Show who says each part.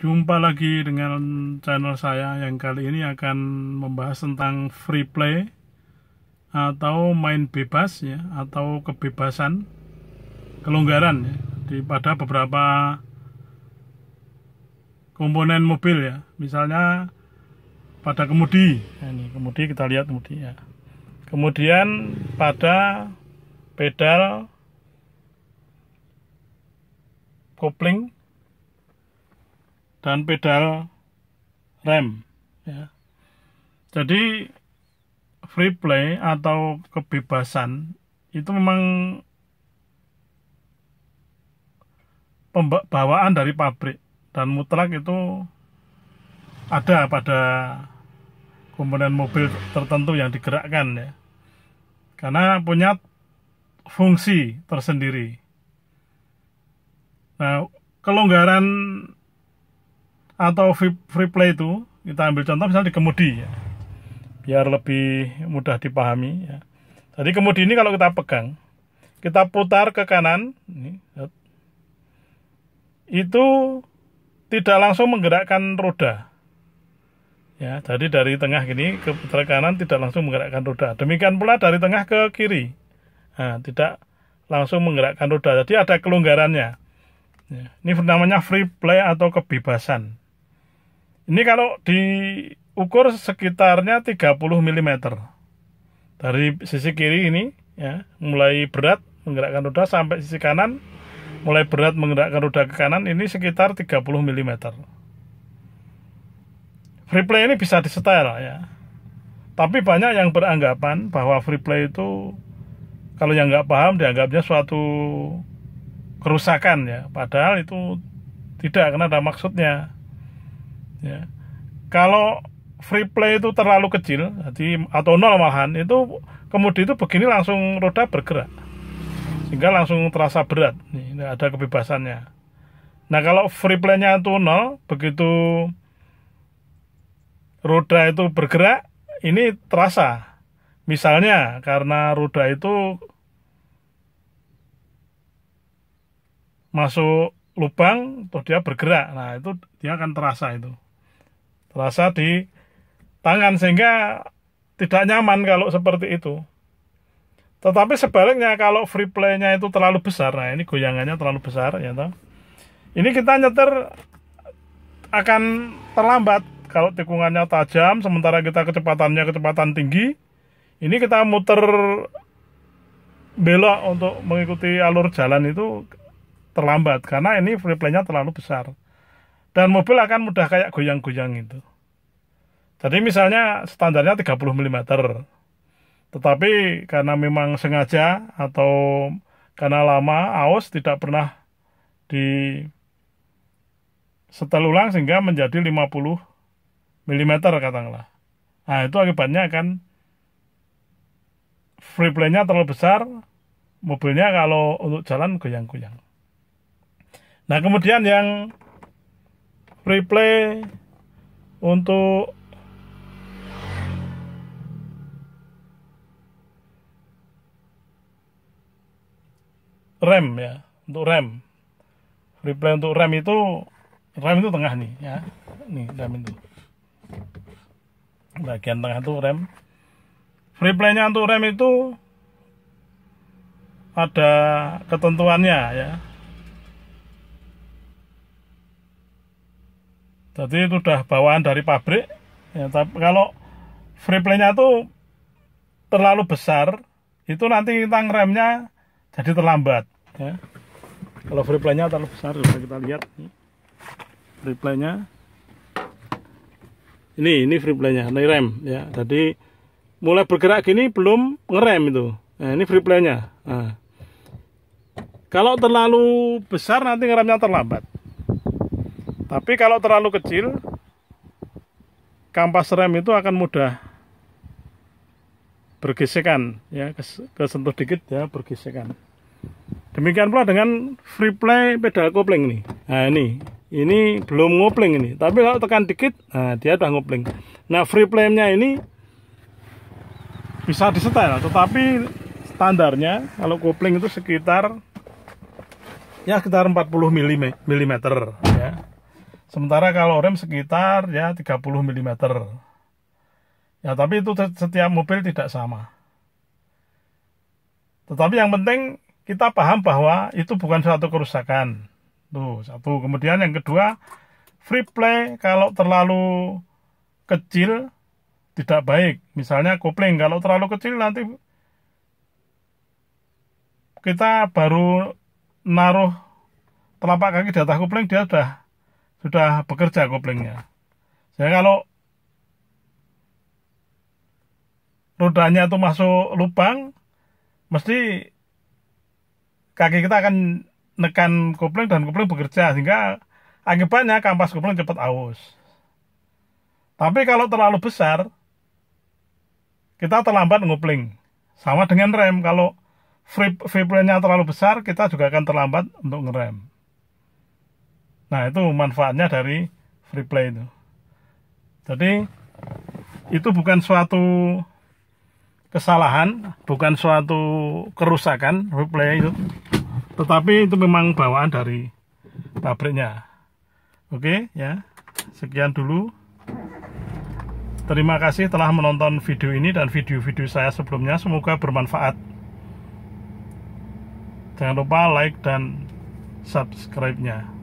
Speaker 1: Jumpa lagi dengan channel saya yang kali ini akan membahas tentang free play atau main bebas ya atau kebebasan kelonggaran ya, di pada beberapa komponen mobil ya. Misalnya pada kemudi. Ya ini kemudi kita lihat kemudi ya. Kemudian pada pedal kopling dan pedal rem ya. Jadi free play atau kebebasan itu memang pembawaan dari pabrik dan mutlak itu ada pada komponen mobil tertentu yang digerakkan ya karena punya fungsi tersendiri nah kelonggaran atau free, play itu kita ambil contoh misalnya di kemudi ya. biar lebih mudah dipahami ya. jadi kemudi ini kalau kita pegang kita putar ke kanan ini, itu tidak langsung menggerakkan roda ya jadi dari tengah gini ke putar kanan tidak langsung menggerakkan roda demikian pula dari tengah ke kiri nah, tidak langsung menggerakkan roda jadi ada kelonggarannya ya, ini namanya free play atau kebebasan ini kalau diukur sekitarnya 30 mm. Dari sisi kiri ini ya, mulai berat menggerakkan roda sampai sisi kanan mulai berat menggerakkan roda ke kanan ini sekitar 30 mm. Free play ini bisa disetel ya. Tapi banyak yang beranggapan bahwa free play itu kalau yang nggak paham dianggapnya suatu kerusakan ya. Padahal itu tidak karena ada maksudnya ya kalau free play itu terlalu kecil jadi atau nol malahan itu kemudi itu begini langsung roda bergerak sehingga langsung terasa berat ini ada kebebasannya nah kalau free play-nya itu nol begitu roda itu bergerak ini terasa misalnya karena roda itu masuk lubang terus dia bergerak nah itu dia akan terasa itu terasa di tangan sehingga tidak nyaman kalau seperti itu. Tetapi sebaliknya kalau free play-nya itu terlalu besar, nah ini goyangannya terlalu besar ya toh. Ini kita nyetir akan terlambat kalau tikungannya tajam sementara kita kecepatannya kecepatan tinggi. Ini kita muter belok untuk mengikuti alur jalan itu terlambat karena ini free play-nya terlalu besar dan mobil akan mudah kayak goyang-goyang itu. Jadi misalnya standarnya 30 mm. Tetapi karena memang sengaja atau karena lama aus tidak pernah di setel ulang sehingga menjadi 50 mm katakanlah. Nah, itu akibatnya akan free play-nya terlalu besar, mobilnya kalau untuk jalan goyang-goyang. Nah, kemudian yang replay untuk rem ya untuk rem replay untuk rem itu rem itu tengah nih ya nih rem itu bagian tengah itu rem replaynya untuk rem itu ada ketentuannya ya jadi itu udah bawaan dari pabrik ya, tapi kalau free play-nya itu terlalu besar itu nanti kita ngeremnya jadi terlambat ya. kalau free play-nya terlalu besar bisa kita lihat free play-nya ini ini free play-nya ini rem ya jadi mulai bergerak gini belum ngerem itu nah, ini free play-nya nah. kalau terlalu besar nanti ngeremnya terlambat tapi kalau terlalu kecil, kampas rem itu akan mudah bergesekan, ya kesentuh dikit ya bergesekan. Demikian pula dengan free play pedal kopling ini. Nah ini, ini belum ngopling ini. Tapi kalau tekan dikit, nah dia udah ngopling. Nah free play-nya ini bisa disetel, tetapi standarnya kalau kopling itu sekitar ya sekitar 40 mm. Sementara kalau rem sekitar ya 30 mm. Ya, tapi itu setiap mobil tidak sama. Tetapi yang penting kita paham bahwa itu bukan suatu kerusakan. Tuh, satu. Kemudian yang kedua, free play kalau terlalu kecil tidak baik. Misalnya kopling kalau terlalu kecil nanti kita baru naruh telapak kaki di atas kopling dia sudah sudah bekerja koplingnya. Jadi kalau rodanya itu masuk lubang, mesti kaki kita akan nekan kopling dan kopling bekerja sehingga akibatnya kampas kopling cepat aus. Tapi kalau terlalu besar, kita terlambat ngopling. Sama dengan rem, kalau free, free terlalu besar, kita juga akan terlambat untuk ngerem. Nah, itu manfaatnya dari free play itu. Jadi itu bukan suatu kesalahan, bukan suatu kerusakan free play itu. Tetapi itu memang bawaan dari pabriknya. Oke, ya. Sekian dulu. Terima kasih telah menonton video ini dan video-video saya sebelumnya. Semoga bermanfaat. Jangan lupa like dan subscribe-nya.